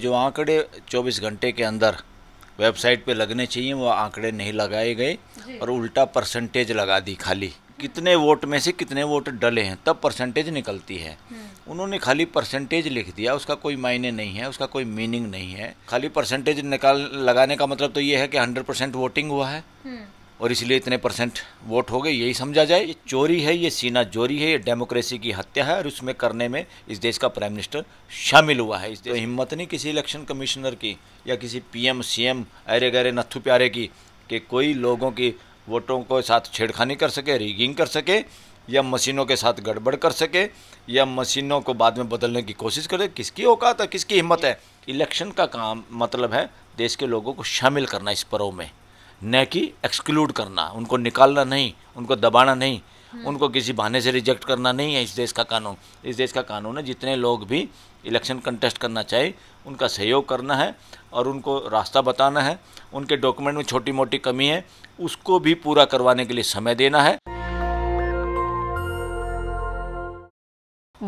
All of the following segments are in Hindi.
जो आंकड़े 24 घंटे के अंदर वेबसाइट पे लगने चाहिए वो आंकड़े नहीं लगाए गए और उल्टा परसेंटेज लगा दी खाली कितने वोट में से कितने वोट डले हैं तब परसेंटेज निकलती है हम्म। उन्होंने खाली परसेंटेज लिख दिया उसका कोई मायने नहीं है उसका कोई मीनिंग नहीं है खाली परसेंटेज निकाल लगाने का मतलब तो ये है कि हंड्रेड परसेंट वोटिंग हुआ है हम्म। और इसलिए इतने परसेंट वोट हो गए यही समझा जाए ये चोरी है ये सीना चोरी है ये डेमोक्रेसी की हत्या है और उसमें करने में इस देश का प्राइम मिनिस्टर शामिल हुआ है इस तो हिम्मत नहीं किसी इलेक्शन कमिश्नर की या किसी पीएम सीएम अरे गहरे नत्थु प्यारे की कि कोई लोगों की वोटों के साथ छेड़खानी कर सके रिगिंग कर सके या मशीनों के साथ गड़बड़ कर सके या मशीनों को बाद में बदलने की कोशिश करे किसकी औकात है किसकी हिम्मत है इलेक्शन का काम मतलब है देश के लोगों को शामिल करना इस पर्व में न कि एक्सक्लूड करना उनको निकालना नहीं उनको दबाना नहीं हम्म। उनको किसी बहाने से रिजेक्ट करना नहीं है इस देश का कानून इस देश का कानून है जितने लोग भी इलेक्शन कंटेस्ट करना चाहे उनका सहयोग करना है और उनको रास्ता बताना है उनके डॉक्यूमेंट में छोटी मोटी कमी है उसको भी पूरा करवाने के लिए समय देना है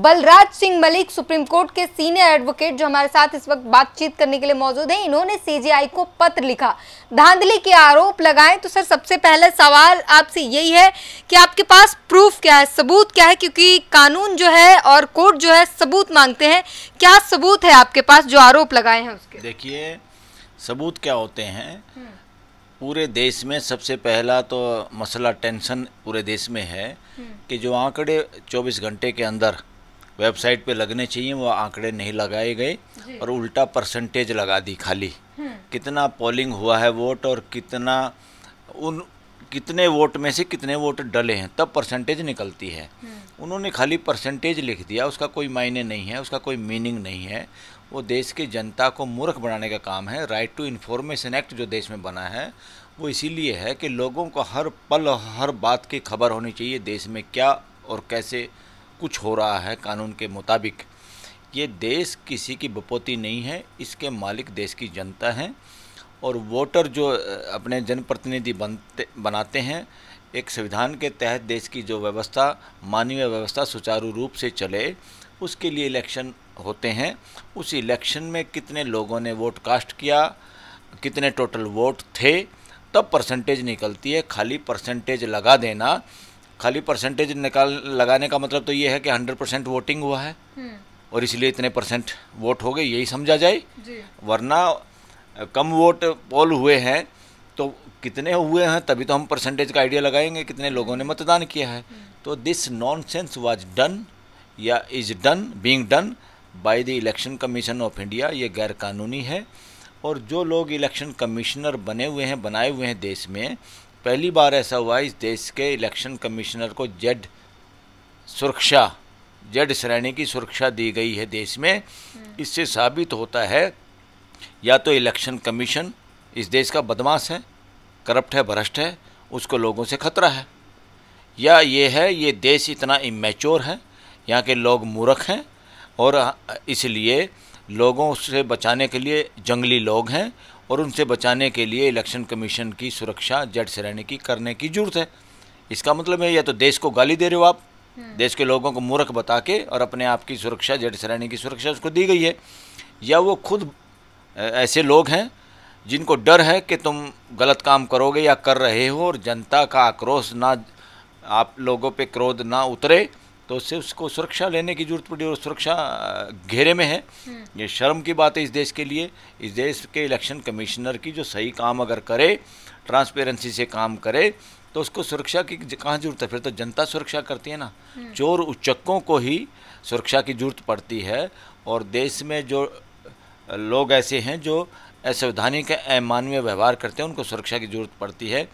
बलराज सिंह मलिक सुप्रीम कोर्ट के सीनियर एडवोकेट जो हमारे साथ इस वक्त बातचीत करने के लिए मौजूद हैं इन्होंने सीजीआई को पत्र लिखा धांधली के आरोप लगाए तो सर सबसे पहले सवाल आपसे यही है कि आपके पास प्रूफ क्या है सबूत क्या है क्योंकि कानून जो है और कोर्ट जो है सबूत मांगते हैं क्या सबूत है आपके पास जो आरोप लगाए हैं उसके देखिए सबूत क्या होते हैं पूरे देश में सबसे पहला तो मसला टेंशन पूरे देश में है हम्म। कि जो आंकड़े 24 घंटे के अंदर वेबसाइट पे लगने चाहिए वो आंकड़े नहीं लगाए गए और उल्टा परसेंटेज लगा दी खाली हम्म। कितना पोलिंग हुआ है वोट और कितना उन कितने वोट में से कितने वोट डले हैं तब परसेंटेज निकलती है हम्म। उन्होंने खाली परसेंटेज लिख दिया उसका कोई मायने नहीं है उसका कोई मीनिंग नहीं है वो देश की जनता को मूर्ख बनाने का काम है राइट टू इन्फॉर्मेशन एक्ट जो देश में बना है वो इसीलिए है कि लोगों को हर पल हर बात की खबर होनी चाहिए देश में क्या और कैसे कुछ हो रहा है कानून के मुताबिक ये देश किसी की बपोती नहीं है इसके मालिक देश की जनता है और वोटर जो अपने जनप्रतिनिधि बनते बनाते हैं एक संविधान के तहत देश की जो व्यवस्था मानवीय व्यवस्था सुचारू रूप से चले उसके लिए इलेक्शन होते हैं उस इलेक्शन में कितने लोगों ने वोट कास्ट किया कितने टोटल वोट थे तब परसेंटेज निकलती है खाली परसेंटेज लगा देना खाली परसेंटेज निकाल लगाने का मतलब तो ये है कि हंड्रेड परसेंट वोटिंग हुआ है हम्म। और इसलिए इतने परसेंट वोट हो गए यही समझा जाए वरना कम वोट पोल हुए हैं तो कितने हुए हैं तभी तो हम परसेंटेज का आइडिया लगाएंगे कितने लोगों ने मतदान किया है हम्म। तो this nonsense was done या is done being done by the election commission of India ये गैरकानूनी है और जो लोग इलेक्शन कमिश्नर बने हुए हैं बनाए हुए हैं देश में पहली बार ऐसा हुआ इस देश के इलेक्शन कमिश्नर को जेड सुरक्षा जेड श्रेणी की सुरक्षा दी गई है देश में हम्म। इससे साबित होता है या तो इलेक्शन कमीशन इस देश का बदमाश है करप्ट है भ्रष्ट है उसको लोगों से खतरा है या ये है ये देश इतना इमेच्योर है यहाँ के लोग मूर्ख हैं और इसलिए लोगों से बचाने के लिए जंगली लोग हैं और उनसे बचाने के लिए इलेक्शन कमीशन की सुरक्षा जेट श्रेणी की करने की जरूरत है इसका मतलब है या तो देश को गाली दे रहे हो आप हम्म। देश के लोगों को मूर्ख बता के और अपने आप की सुरक्षा जेट श्रेणी की सुरक्षा उसको दी गई है या वो खुद ऐसे लोग हैं जिनको डर है कि तुम गलत काम करोगे या कर रहे हो और जनता का आक्रोश ना आप लोगों पे क्रोध ना उतरे तो उससे उसको सुरक्षा लेने की जरूरत पड़ी और सुरक्षा घेरे में है हम्म। ये शर्म की बात है इस देश के लिए इस देश के इलेक्शन कमिश्नर की जो सही काम अगर करे ट्रांसपेरेंसी से काम करे तो उसको सुरक्षा की कहाँ जरूरत है फिर तो जनता सुरक्षा करती है ना हम्म। चोर उच्चकों को ही सुरक्षा की जरूरत पड़ती है और देश में जो लोग ऐसे हैं जो असंवैधानिक अमानवीय व्यवहार करते हैं उनको सुरक्षा की जरूरत पड़ती है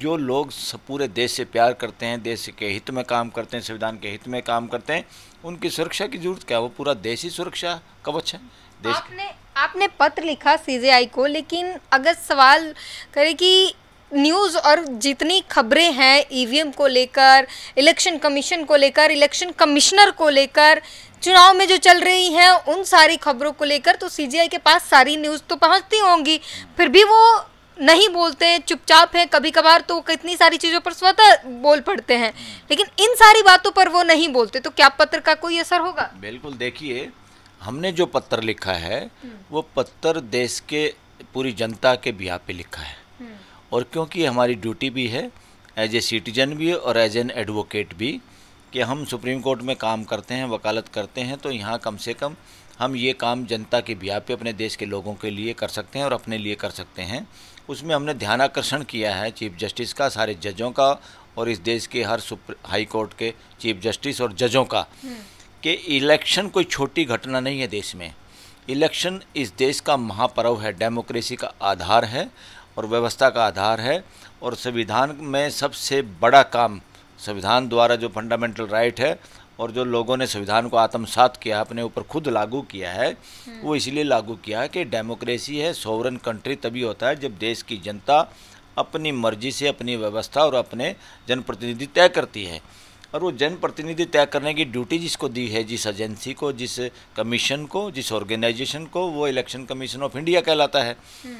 जो लोग पूरे देश से प्यार करते हैं देश के हित में काम करते हैं संविधान के हित में काम करते हैं उनकी सुरक्षा की जरूरत क्या वो पूरा देश ही सुरक्षा कवच है देश आपने आपने पत्र लिखा सीजेआई को लेकिन अगर सवाल करें कि न्यूज़ और जितनी खबरें हैं ईवीएम e को लेकर इलेक्शन कमीशन को लेकर इलेक्शन कमिश्नर को लेकर चुनाव में जो चल रही हैं उन सारी खबरों को लेकर तो सीजीआई के पास सारी न्यूज़ तो पहुंचती होंगी फिर भी वो नहीं बोलते हैं चुपचाप हैं कभी कभार तो कितनी सारी चीज़ों पर स्वतः बोल पड़ते हैं लेकिन इन सारी बातों पर वो नहीं बोलते तो क्या पत्र का कोई असर होगा बिल्कुल देखिए हमने जो पत्र लिखा है वो पत्र देश के पूरी जनता के बिहार पे लिखा है हम्म। और क्योंकि हमारी ड्यूटी भी है एज ए सिटीजन भी और एज एन एडवोकेट भी कि हम सुप्रीम कोर्ट में काम करते हैं वकालत करते हैं तो यहाँ कम से कम हम ये काम जनता के बिहार पे अपने देश के लोगों के लिए कर सकते हैं और अपने लिए कर सकते हैं उसमें हमने ध्यान आकर्षण किया है चीफ जस्टिस का सारे जजों का और इस देश के हर हाई कोर्ट के चीफ जस्टिस और जजों का कि इलेक्शन कोई छोटी घटना नहीं है देश में इलेक्शन इस देश का महापर्व है डेमोक्रेसी का आधार है और व्यवस्था का आधार है और संविधान में सबसे बड़ा काम संविधान द्वारा जो फंडामेंटल राइट है और जो लोगों ने संविधान को आत्मसात किया अपने ऊपर खुद लागू किया है हम्म। वो इसलिए लागू किया है कि डेमोक्रेसी है सोवरन कंट्री तभी होता है जब देश की जनता अपनी मर्जी से अपनी व्यवस्था और अपने जनप्रतिनिधि तय करती है और वो जनप्रतिनिधि तय करने की ड्यूटी जिसको दी है जिस एजेंसी को जिस कमीशन को जिस ऑर्गेनाइजेशन को वो इलेक्शन कमीशन ऑफ इंडिया कहलाता है हम्म।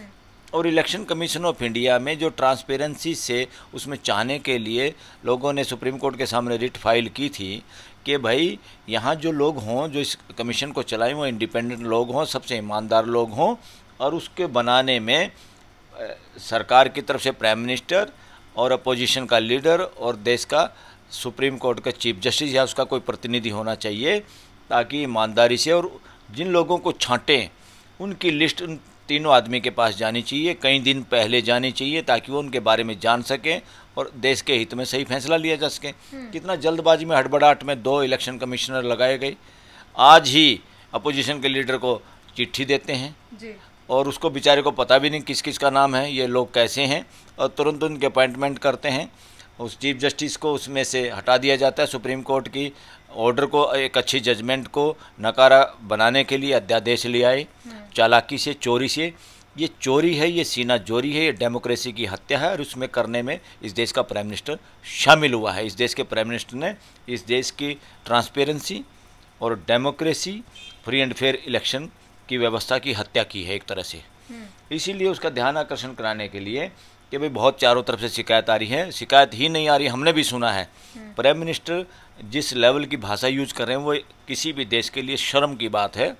और इलेक्शन कमीशन ऑफ इंडिया में जो ट्रांसपेरेंसी से उसमें चाहने के लिए लोगों ने सुप्रीम कोर्ट के सामने रिट फाइल की थी कि भाई यहाँ जो लोग हों जो इस कमीशन को चलाएं वो इंडिपेंडेंट लोग हों सबसे ईमानदार लोग हों और उसके बनाने में सरकार की तरफ से प्राइम मिनिस्टर और अपोजिशन का लीडर और देश का सुप्रीम कोर्ट का चीफ जस्टिस या उसका कोई प्रतिनिधि होना चाहिए ताकि ईमानदारी से और जिन लोगों को छांटें उनकी लिस्ट उन तीनों आदमी के पास जानी चाहिए कई दिन पहले जानी चाहिए ताकि वो उनके बारे में जान सकें और देश के हित में सही फैसला लिया जा सके हम्म। कितना जल्दबाजी में हड़बड़ाहट में दो इलेक्शन कमिश्नर लगाए गए आज ही अपोजिशन के लीडर को चिट्ठी देते हैं जी। और उसको बेचारे को पता भी नहीं किस किस का नाम है ये लोग कैसे हैं और तुरंत उनके अपॉइंटमेंट करते हैं उस चीफ जस्टिस को उसमें से हटा दिया जाता है सुप्रीम कोर्ट की ऑर्डर को एक अच्छी जजमेंट को नकारा बनाने के लिए अध्यादेश ले आए हम्म। चालाकी से चोरी से ये चोरी है ये सीना जोरी है ये डेमोक्रेसी की हत्या है और उसमें करने में इस देश का प्राइम मिनिस्टर शामिल हुआ है इस देश के प्राइम मिनिस्टर ने इस देश की ट्रांसपेरेंसी और democracy free and fair election की व्यवस्था की हत्या की है एक तरह से हम्म। इसीलिए उसका ध्यान आकर्षण कराने के लिए कि भाई बहुत चारों तरफ से शिकायत आ रही है शिकायत ही नहीं आ रही हमने भी सुना है प्राइम हम्म। मिनिस्टर जिस लेवल की भाषा यूज कर रहे हैं वो किसी भी देश के लिए शर्म की बात है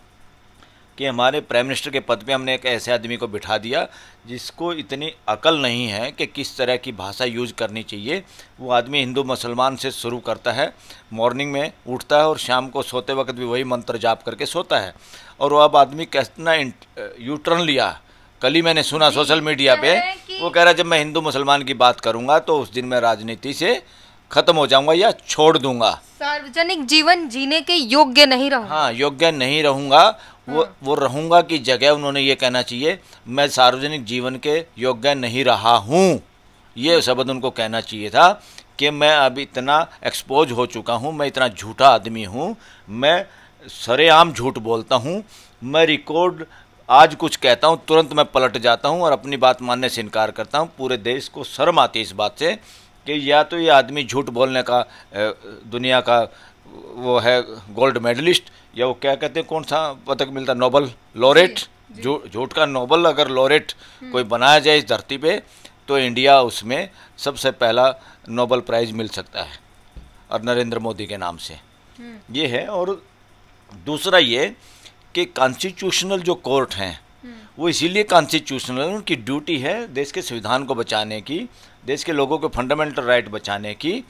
कि हमारे प्राइम मिनिस्टर के पद पे हमने एक ऐसे आदमी को बिठा दिया जिसको इतनी अकल नहीं है कि किस तरह की भाषा यूज करनी चाहिए वो आदमी हिंदू मुसलमान से शुरू करता है मॉर्निंग में उठता है और शाम को सोते वक्त भी वही मंत्र जाप करके सोता है और वो अब आदमी कितना यूटर्न लिया कल ही मैंने सुना सोशल मीडिया पे वो कह रहा है जब मैं हिंदू मुसलमान की बात करूंगा तो उस दिन मैं राजनीति से खत्म हो जाऊंगा या छोड़ दूंगा सार्वजनिक जीवन जीने के योग्य नहीं रहूंगा हाँ योग्य नहीं रहूंगा वो हाँ। वो रहूंगा की जगह उन्होंने ये कहना चाहिए मैं सार्वजनिक जीवन के योग्य नहीं रहा हूँ ये शब्द उनको कहना चाहिए था कि मैं अब इतना एक्सपोज हो चुका हूँ मैं इतना झूठा आदमी हूँ मैं सरेआम झूठ बोलता हूँ मैं रिकॉर्ड आज कुछ कहता हूँ तुरंत मैं पलट जाता हूँ और अपनी बात मानने से इनकार करता हूँ पूरे देश को शर्म आती है इस बात से कि या तो ये आदमी झूठ बोलने का दुनिया का वो है गोल्ड मेडलिस्ट या वो क्या कहते हैं कौन सा पदक मिलता है नोबल लॉरेट झूठ जो, का नोबल अगर लॉरेट हम्म। कोई बनाया जाए इस धरती पे तो इंडिया उसमें सबसे पहला नोबल प्राइज़ मिल सकता है और नरेंद्र मोदी के नाम से हम्म। ये है और दूसरा ये कि कॉन्स्टिट्यूशनल जो कोर्ट हैं वो इसीलिए कॉन्स्टिट्यूशनल उनकी ड्यूटी है देश के संविधान को बचाने की देश के लोगों के फंडामेंटल राइट बचाने की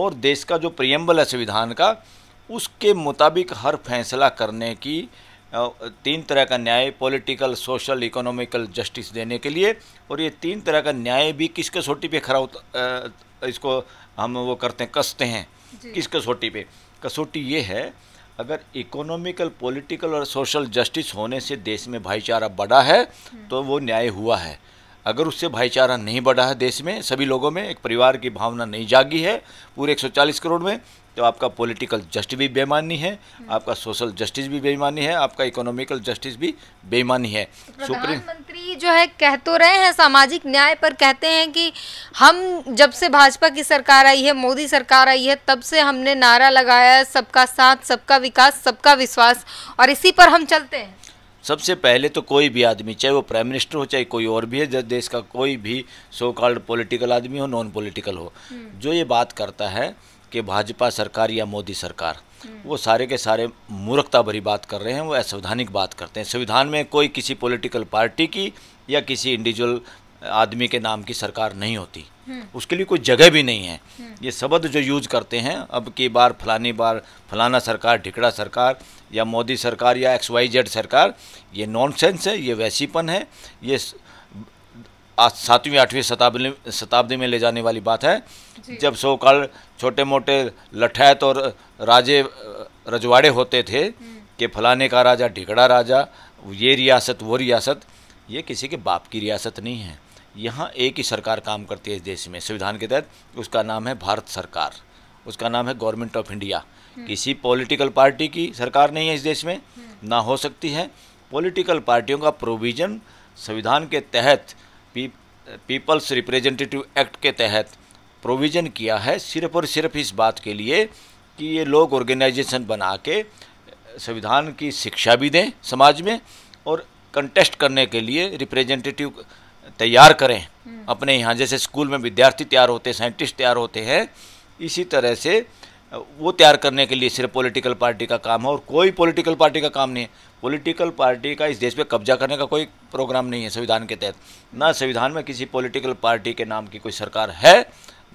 और देश का जो प्रियम्बल है संविधान का उसके मुताबिक हर फैसला करने की तीन तरह का न्याय पॉलिटिकल सोशल इकोनॉमिकल जस्टिस देने के लिए और ये तीन तरह का न्याय भी किस कसोटी पे खरा होता इसको हम वो करते हैं कसते हैं किस कसोटी पे कसोटी ये है अगर इकोनॉमिकल पॉलिटिकल और सोशल जस्टिस होने से देश में भाईचारा बढ़ा है हम्म। तो वो न्याय हुआ है अगर उससे भाईचारा नहीं बढ़ा है देश में सभी लोगों में एक परिवार की भावना नहीं जागी है पूरे 140 करोड़ में तो आपका पॉलिटिकल जस्टिस भी बेमानी है आपका सोशल जस्टिस भी बेमानी है आपका इकोनॉमिकल जस्टिस भी बेमानी है तो सुप्रीम मंत्री जो है कह तो रहे हैं सामाजिक न्याय पर कहते हैं कि हम जब से भाजपा की सरकार आई है मोदी सरकार आई है तब से हमने नारा लगाया है सबका साथ सबका विकास सबका विश्वास और इसी पर हम चलते हैं सबसे पहले तो कोई भी आदमी चाहे वो प्राइम मिनिस्टर हो चाहे कोई और भी है देश का कोई भी सो कॉल्ड पॉलिटिकल आदमी हो नॉन पॉलिटिकल हो हम्म। जो ये बात करता है कि भाजपा सरकार या मोदी सरकार हम्म। वो सारे के सारे मूर्खता भरी बात कर रहे हैं वो असंवैधानिक बात करते हैं संविधान में कोई किसी पॉलिटिकल पार्टी की या किसी इंडिविजुअल आदमी के नाम की सरकार नहीं होती हम्म। उसके लिए कोई जगह भी नहीं है हम्म। ये शब्द जो यूज करते हैं अब की बार फलानी बार फलाना सरकार ढिकड़ा सरकार या मोदी सरकार या एक्स वाई जेड सरकार ये नॉनसेंस है ये वैसीपन है ये सातवीं आठवीं शताब्दी शताब्दी में ले जाने वाली बात है जब सो काल छोटे मोटे लठैत और राजे रजवाड़े होते थे हम्म। कि फलाने का राजा ढिकड़ा राजा ये रियासत वो रियासत ये किसी के बाप की रियासत नहीं है यहाँ एक ही सरकार काम करती है इस देश में संविधान के तहत उसका नाम है भारत सरकार उसका नाम है गवर्नमेंट ऑफ इंडिया हम्म। किसी पॉलिटिकल पार्टी की सरकार नहीं है इस देश में हम्म। ना हो सकती है पॉलिटिकल पार्टियों का प्रोविज़न संविधान के तहत पीपल्स रिप्रेजेंटेटिव एक्ट के तहत प्रोविज़न किया है सिर्फ और सिर्फ इस बात के लिए कि ये लोग ऑर्गेनाइजेशन बना के संविधान की शिक्षा भी दें समाज में और कंटेस्ट करने के लिए रिप्रेजेंटेटिव तैयार करें हम्म। अपने यहाँ जैसे स्कूल में विद्यार्थी तैयार होते साइंटिस्ट तैयार होते हैं इसी तरह से वो तैयार करने के लिए सिर्फ पॉलिटिकल पार्टी का काम है और कोई पॉलिटिकल पार्टी का काम नहीं है पॉलिटिकल पार्टी का इस देश पे कब्जा करने का कोई प्रोग्राम नहीं है संविधान के तहत ना संविधान में किसी पॉलिटिकल पार्टी के नाम की कोई सरकार है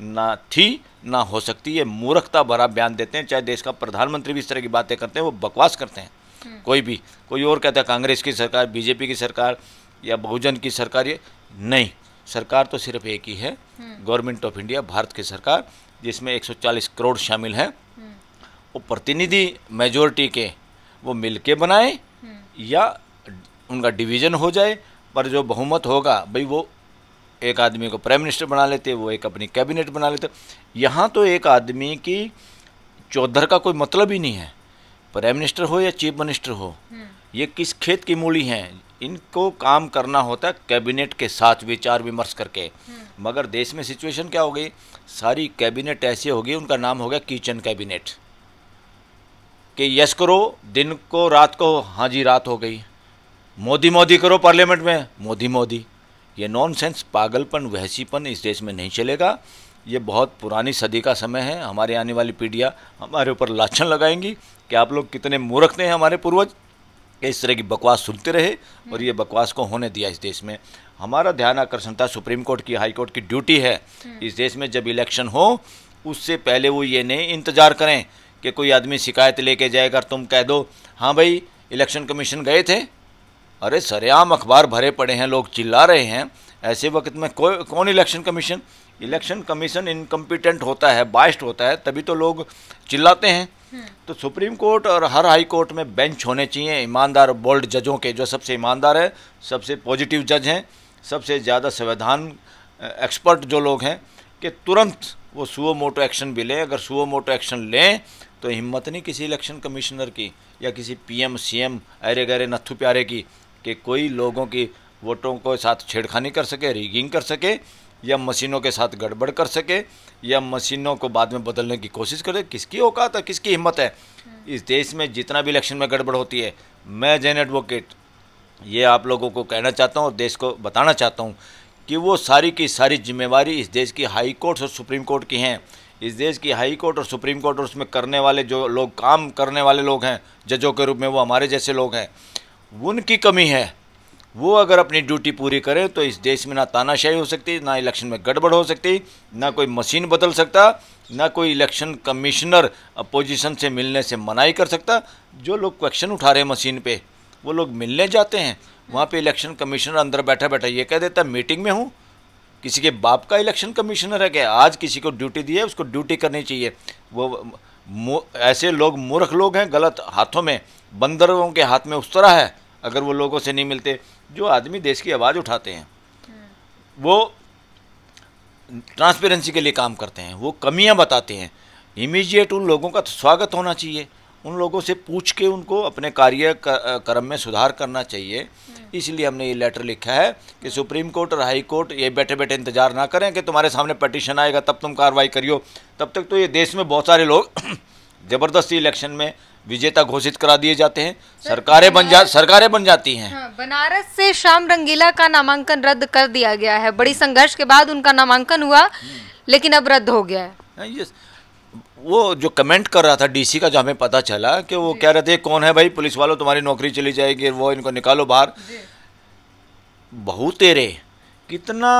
ना थी ना हो सकती ये मूर्खता भरा बयान देते हैं चाहे देश का प्रधानमंत्री भी इस तरह की बातें करते हैं वो बकवास करते हैं हम्म। कोई भी कोई और कहता है कांग्रेस की सरकार बीजेपी की सरकार या बहुजन की सरकार ये नहीं सरकार तो सिर्फ एक ही है गवर्नमेंट ऑफ इंडिया भारत की सरकार जिसमें 140 करोड़ शामिल हैं वो प्रतिनिधि मेजोरिटी के वो मिलके बनाए या उनका डिवीज़न हो जाए पर जो बहुमत होगा भाई वो एक आदमी को प्राइम मिनिस्टर बना लेते वो एक अपनी कैबिनेट बना लेते यहाँ तो एक आदमी की चौधर का कोई मतलब ही नहीं है प्राइम मिनिस्टर हो या चीफ मिनिस्टर हो ये किस खेत की मूली हैं इनको काम करना होता है कैबिनेट के साथ विचार विमर्श करके हम्म। मगर देश में सिचुएशन क्या हो गई सारी कैबिनेट ऐसी होगी उनका नाम हो गया किचन कैबिनेट कि यस करो दिन को रात को हाँ जी रात हो गई मोदी मोदी करो पार्लियामेंट में मोदी मोदी ये नॉनसेंस पागलपन वहसीपन इस देश में नहीं चलेगा ये बहुत पुरानी सदी का समय है हमारे आने वाली पीढ़ियाँ हमारे ऊपर लाछन लगाएंगी कि आप लोग कितने मूर्ख थे हमारे पूर्वज कि इस तरह की बकवास सुनते रहे हम्म। और ये बकवास को होने दिया इस देश में हमारा ध्यान आकर्षण था सुप्रीम कोर्ट की हाई कोर्ट की ड्यूटी है हम्म। इस देश में जब इलेक्शन हो उससे पहले वो ये नहीं इंतज़ार करें कि कोई आदमी शिकायत लेके जाएगा तुम कह दो हाँ भाई इलेक्शन कमीशन गए थे अरे सरेआम अखबार भरे पड़े हैं लोग चिल्ला रहे हैं ऐसे वक्त में को, कौन election commission election commission incompetent होता है बाइस्ट होता है तभी तो लोग चिल्लाते हैं तो सुप्रीम कोर्ट और हर हाई कोर्ट में बेंच होने चाहिए ईमानदार बोल्ड जजों के जो सबसे ईमानदार है सबसे पॉजिटिव जज हैं सबसे ज़्यादा संविधान एक्सपर्ट जो लोग हैं कि तुरंत वो सुओ मोटो एक्शन भी लें अगर सुओ मोटो एक्शन लें तो हिम्मत नहीं किसी इलेक्शन कमिश्नर की या किसी पीएम सीएम अरे गहरे नथु प्यारे की कि कोई लोगों की वोटों को साथ छेड़खानी कर सके रिगिंग कर सके या मशीनों के साथ गड़बड़ कर सके या मशीनों को बाद में बदलने की कोशिश करे किसकी औकात है किसकी हिम्मत है हम्म। इस देश में जितना भी इलेक्शन में गड़बड़ होती है मैं जैन एडवोकेट ये आप लोगों को कहना चाहता हूँ और देश को बताना चाहता हूँ कि वो सारी की सारी जिम्मेवारी इस देश की हाई कोर्ट और सुप्रीम कोर्ट की हैं इस देश की हाई कोर्ट और सुप्रीम कोर्ट और उसमें करने वाले जो लोग काम करने वाले लोग हैं जजों के रूप में वो हमारे जैसे लोग हैं उनकी कमी है वो अगर अपनी ड्यूटी पूरी करे तो इस देश में ना तानाशाही हो सकती ना इलेक्शन में गड़बड़ हो सकती ना कोई मशीन बदल सकता ना कोई इलेक्शन कमिश्नर अपोजिशन से मिलने से मनाही कर सकता जो लोग क्वेश्चन उठा रहे हैं मशीन पे वो लोग मिलने जाते हैं वहाँ पे इलेक्शन कमिश्नर अंदर बैठा बैठा ये कह देता मीटिंग में हूँ किसी के बाप का इलेक्शन कमिश्नर है क्या आज किसी को ड्यूटी दी है उसको ड्यूटी करनी चाहिए वो ऐसे लोग मूर्ख लोग हैं गलत हाथों में बंदरों के हाथ में उस तरह है अगर वो लोगों से नहीं मिलते जो आदमी देश की आवाज़ उठाते हैं वो ट्रांसपेरेंसी के लिए काम करते हैं वो कमियां बताते हैं इमीजिएट उन लोगों का तो स्वागत होना चाहिए उन लोगों से पूछ के उनको अपने कार्य क्रम में सुधार करना चाहिए इसलिए हमने ये लेटर लिखा है कि सुप्रीम कोर्ट और हाई कोर्ट ये बैठे बैठे इंतजार ना करें कि तुम्हारे सामने पटिशन आएगा तब तुम कार्रवाई करियो तब तक तो ये देश में बहुत सारे लोग ज़बरदस्ती इलेक्शन में विजेता घोषित करा दिए जाते हैं सरकारें बन जा सरकारें बन जाती हैं हाँ, बनारस से श्याम रंगीला का नामांकन रद्द कर दिया गया है बड़ी संघर्ष के बाद उनका नामांकन हुआ हम्म। लेकिन अब रद्द हो गया है वो जो कमेंट कर रहा था डीसी का जो हमें पता चला कि वो कह रहे थे कौन है भाई पुलिस वालों तुम्हारी नौकरी चली जाएगी वो इनको निकालो बाहर बहुत तेरे कितना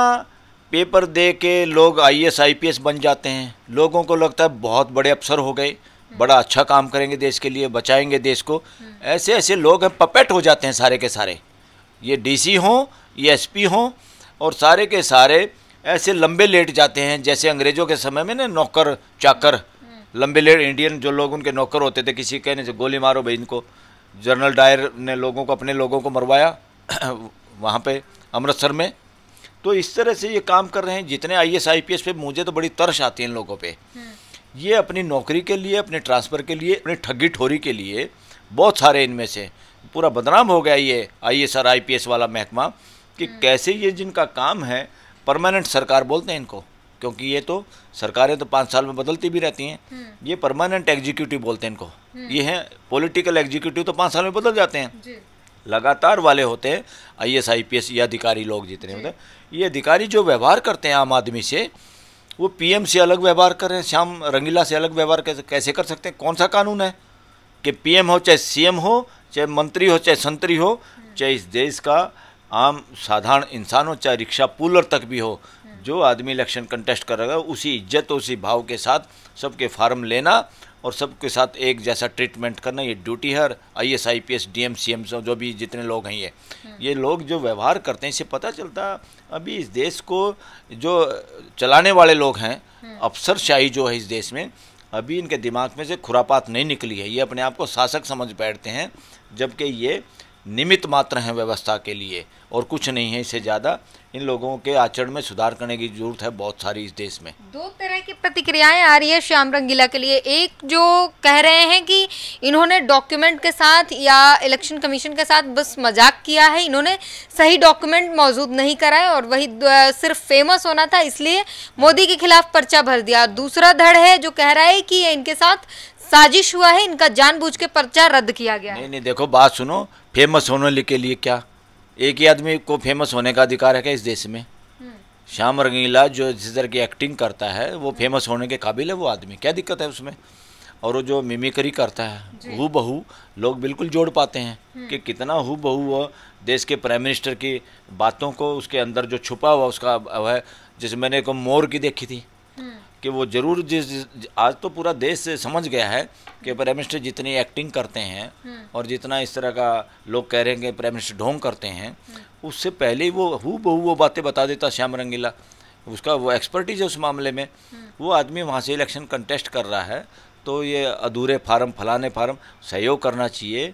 पेपर दे के लोग आई एस बन जाते हैं लोगों को लगता है बहुत बड़े अफसर हो गए बड़ा अच्छा काम करेंगे देश के लिए बचाएंगे देश को ऐसे ऐसे लोग हैं पपेट हो जाते हैं सारे के सारे ये डीसी हों ये एसपी हों और सारे के सारे ऐसे लंबे लेट जाते हैं जैसे अंग्रेजों के समय में ना नौकर चाकर लंबे लेट इंडियन जो लोग उनके नौकर होते थे किसी कहने से गोली मारो भाई इनको जनरल डायर ने लोगों को अपने लोगों को मरवाया वहाँ पे अमृतसर में तो इस तरह से ये काम कर रहे हैं जितने IAS IPS पे मुझे तो बड़ी तरस आती है इन लोगों पर ये अपनी नौकरी के लिए अपने ट्रांसफ़र के लिए अपनी ठगी ठोरी के लिए बहुत सारे इनमें से पूरा बदनाम हो गया ये IAS or IPS वाला महकमा कि हम्म। कैसे ये जिनका काम है परमानेंट सरकार बोलते हैं इनको क्योंकि ये तो सरकारें तो पाँच साल में बदलती भी रहती हैं हम्म। ये परमानेंट एग्जीक्यूटिव बोलते हैं इनको हम्म। ये हैं पॉलिटिकल एग्जीक्यूटिव तो पाँच साल में बदल जाते हैं लगातार वाले होते हैं IAS IPS ये अधिकारी लोग जितने होते हैं ये अधिकारी जो व्यवहार करते हैं आम आदमी से वो पीएम से अलग व्यवहार करें श्याम रंगीला से अलग व्यवहार कैसे कैसे कर सकते हैं कौन सा कानून है कि पीएम हो चाहे सीएम हो चाहे मंत्री हो चाहे संतरी हो चाहे इस देश का आम साधारण इंसान हो चाहे रिक्शा पुलर तक भी हो जो आदमी इलेक्शन कंटेस्ट करेगा उसी इज्जत उसी भाव के साथ सबके फार्म लेना और सबके साथ एक जैसा ट्रीटमेंट करना ये ड्यूटी है IAS IPS DM CM जो भी जितने लोग हैं ये हम्म। ये लोग जो व्यवहार करते हैं इससे पता चलता अभी इस देश को जो चलाने वाले लोग हैं हम्म। अफसरशाही जो है इस देश में अभी इनके दिमाग में से खुरापात नहीं निकली है ये अपने आप को शासक समझ बैठते हैं जबकि ये निमित मात्र हैं व्यवस्था के लिए और कुछ नहीं है इससे ज़्यादा इन लोगों के आचरण में सुधार करने की जरूरत है बहुत सारी इस देश में दो तरह की प्रतिक्रियाएं आ रही है श्याम रंगीला के लिए एक जो कह रहे हैं कि इन्होंने डॉक्यूमेंट के साथ या इलेक्शन कमीशन के साथ बस मजाक किया है इन्होंने सही डॉक्यूमेंट मौजूद नहीं कराए और वही सिर्फ फेमस होना था इसलिए मोदी के खिलाफ पर्चा भर दिया दूसरा धड़ है जो कह रहा है कि इनके साथ साजिश हुआ है इनका जानबूझ के पर्चा रद्द किया गया नहीं नहीं देखो बात सुनो फेमस होने के लिए क्या एक ही आदमी को फेमस होने का अधिकार है क्या इस देश में हम्म। श्याम रंगीला जो जिस तरह की एक्टिंग करता है वो फेमस हम्म। होने के काबिल है वो आदमी क्या दिक्कत है उसमें और वो जो मिमिकरी करता है हु बहू लोग बिल्कुल जोड़ पाते हैं हम्म। कि कितना हु बहू वो देश के प्राइम मिनिस्टर की बातों को उसके अंदर जो छुपा हुआ उसका वह जैसे मैंने एक मोर की देखी थी कि वो ज़रूर जिस आज तो पूरा देश से समझ गया है कि प्राइम मिनिस्टर जितनी एक्टिंग करते हैं हम्म। और जितना इस तरह का लोग कह रहे हैं कि प्राइम मिनिस्टर ढोंग करते हैं उससे पहले ही वो हु बहू वो बातें बता देता श्याम रंगीला उसका वो एक्सपर्टीज है उस मामले में हम्म। वो आदमी वहाँ से इलेक्शन कंटेस्ट कर रहा है तो ये अधूरे फार्म फलाने फार्म सहयोग करना चाहिए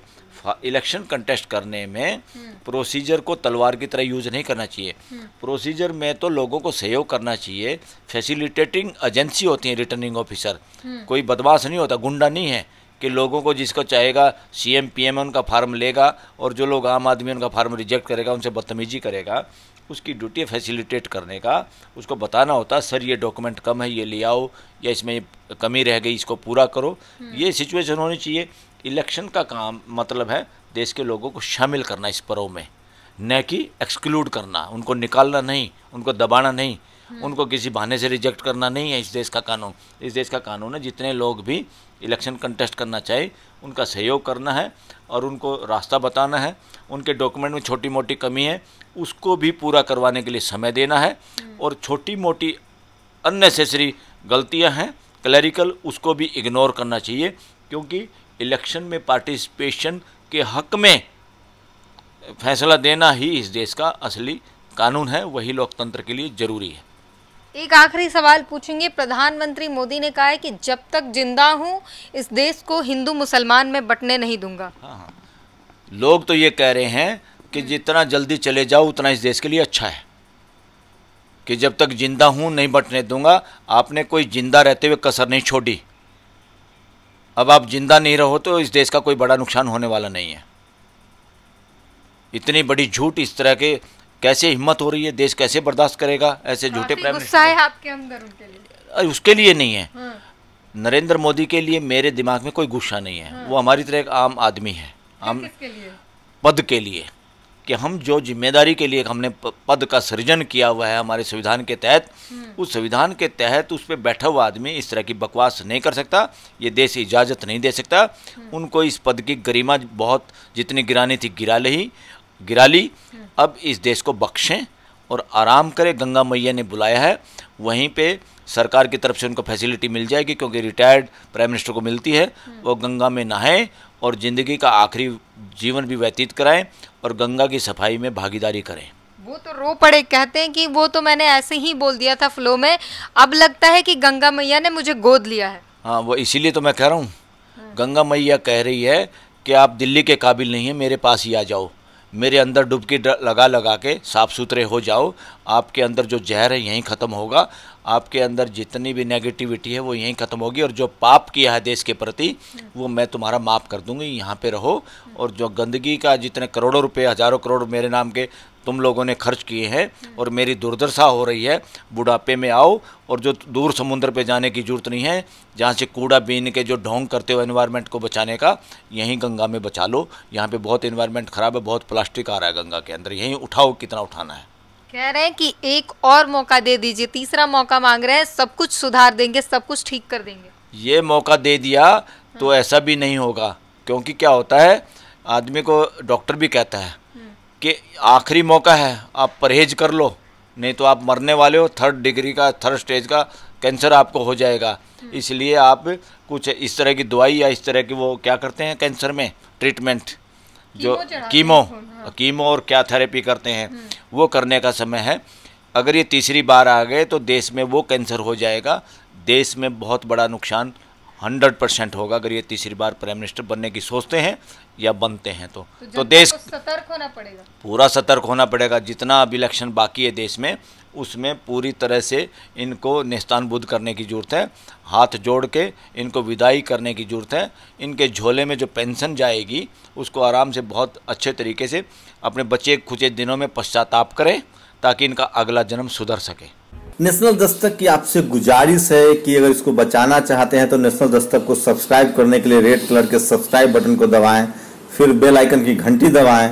इलेक्शन कंटेस्ट करने में प्रोसीजर को तलवार की तरह यूज़ नहीं करना चाहिए प्रोसीजर में तो लोगों को सहयोग करना चाहिए फैसिलिटेटिंग एजेंसी होती है रिटर्निंग ऑफिसर कोई बदमाश नहीं होता गुंडा नहीं है कि लोगों को जिसको चाहेगा सीएम पीएम उनका फार्म लेगा और जो लोग आम आदमी उनका फार्म रिजेक्ट करेगा उनसे बदतमीजी करेगा उसकी ड्यूटी है फैसिलिटेट करने का उसको बताना होता है सर ये डॉक्यूमेंट कम है ये ले आओ या इसमें कमी रह गई इसको पूरा करो ये सिचुएशन होनी चाहिए इलेक्शन का काम मतलब है देश के लोगों को शामिल करना इस पर्व में न कि एक्सक्लूड करना उनको निकालना नहीं उनको दबाना नहीं हम्म। उनको किसी बहाने से रिजेक्ट करना नहीं है इस देश का कानून इस देश का कानून है जितने लोग भी इलेक्शन कंटेस्ट करना चाहिए उनका सहयोग करना है और उनको रास्ता बताना है उनके डॉक्यूमेंट में छोटी मोटी कमी है उसको भी पूरा करवाने के लिए समय देना है हम्म। और छोटी मोटी अननेसेसरी गलतियाँ हैं क्लरिकल उसको भी इग्नोर करना चाहिए क्योंकि इलेक्शन में पार्टिसिपेशन के हक में फैसला देना ही इस देश का असली कानून है वही लोकतंत्र के लिए जरूरी है एक आखिरी सवाल पूछेंगे प्रधानमंत्री मोदी ने कहा है कि जब तक जिंदा हूं इस देश को हिंदू मुसलमान में बंटने नहीं दूंगा हाँ हाँ लोग तो ये कह रहे हैं कि जितना जल्दी चले जाओ उतना इस देश के लिए अच्छा है कि जब तक जिंदा हूं नहीं बंटने दूंगा आपने कोई जिंदा रहते हुए कसर नहीं छोड़ी अब आप जिंदा नहीं रहो तो इस देश का कोई बड़ा नुकसान होने वाला नहीं है इतनी बड़ी झूठ इस तरह के कैसे हिम्मत हो रही है देश कैसे बर्दाश्त करेगा ऐसे झूठे प्राइम मिनिस्टर आपके अंदर उसके लिए नहीं है हाँ। नरेंद्र मोदी के लिए मेरे दिमाग में कोई गुस्सा नहीं है हाँ। वो हमारी तरह एक आम आदमी है आम पद के लिए कि हम जो जिम्मेदारी के लिए हमने पद का सृजन किया हुआ है हमारे संविधान के तहत हम्म। उस संविधान के तहत उस पर बैठा हुआ आदमी इस तरह की बकवास नहीं कर सकता ये देश इजाज़त नहीं दे सकता हम्म। उनको इस पद की गरिमा बहुत जितनी गिरानी थी गिरा ली गिरा ली हम्म। अब इस देश को बख्शें और आराम करें गंगा मैया ने बुलाया है वहीं पर सरकार की तरफ से उनको फैसिलिटी मिल जाएगी क्योंकि रिटायर्ड प्राइम मिनिस्टर को मिलती है वो गंगा में नहाएं और ज़िंदगी का आखिरी जीवन भी व्यतीत कराएं और गंगा की सफाई में भागीदारी करें वो तो रो पड़े कहते हैं कि वो तो मैंने ऐसे ही बोल दिया था फ्लो में अब लगता है कि गंगा मैया ने मुझे गोद लिया है हाँ वो इसीलिए तो मैं कह रहा हूँ हाँ। गंगा मैया कह रही है कि आप दिल्ली के काबिल नहीं हैं मेरे पास ही आ जाओ मेरे अंदर डुबकी लगा लगा के साफ़ सुथरे हो जाओ आपके अंदर जो जहर है यहीं ख़त्म होगा आपके अंदर जितनी भी नेगेटिविटी है वो यहीं ख़त्म होगी और जो पाप किया है देश के प्रति वो मैं तुम्हारा माफ़ कर दूंगी यहाँ पे रहो और जो गंदगी का जितने करोड़ों रुपए हज़ारों करोड़ मेरे नाम के तुम लोगों ने खर्च किए हैं और मेरी दुर्दशा हो रही है बुढ़ापे में आओ और जो दूर समुद्र पे जाने की जरूरत नहीं है जहाँ से कूड़ा बीन के जो ढोंग करते हो एनवायरनमेंट को बचाने का यहीं गंगा में बचा लो यहाँ पे बहुत एनवायरनमेंट ख़राब है बहुत प्लास्टिक आ रहा है गंगा के अंदर यहीं उठाओ कितना उठाना है कह रहे हैं कि एक और मौका दे दीजिए तीसरा मौका मांग रहे हैं सब कुछ सुधार देंगे सब कुछ ठीक कर देंगे ये मौका दे दिया तो हाँ। ऐसा भी नहीं होगा क्योंकि क्या होता है आदमी को डॉक्टर भी कहता है हम्म। कि आखिरी मौका है आप परहेज कर लो नहीं तो आप मरने वाले हो थर्ड डिग्री का थर्ड स्टेज का कैंसर आपको हो जाएगा हम्म। इसलिए आप कुछ इस तरह की दवाई या इस तरह की वो क्या करते हैं कैंसर में ट्रीटमेंट जो कीमो हाँ। कीमो और क्या थेरेपी करते हैं हम्म। वो करने का समय है अगर ये तीसरी बार आ गए तो देश में वो कैंसर हो जाएगा देश में बहुत बड़ा नुकसान हंड्रेड परसेंट होगा अगर ये तीसरी बार प्राइम मिनिस्टर बनने की सोचते हैं या बनते हैं तो तो, तो देश सतर्क होना पड़ेगा पूरा सतर्क होना पड़ेगा जितना अब इलेक्शन बाकी है देश में उसमें पूरी तरह से इनको निस्तान बुद्ध करने की ज़रूरत है हाथ जोड़ के इनको विदाई करने की ज़रूरत है इनके झोले में जो पेंशन जाएगी उसको आराम से बहुत अच्छे तरीके से अपने बचे खुचे दिनों में पश्चाताप करें ताकि इनका अगला जन्म सुधर सके नेशनल दस्तक की आपसे गुजारिश है कि अगर इसको बचाना चाहते हैं तो नेशनल दस्तक को सब्सक्राइब करने के लिए रेड कलर के सब्सक्राइब बटन को दबाएं फिर बेल आइकन की घंटी दबाएं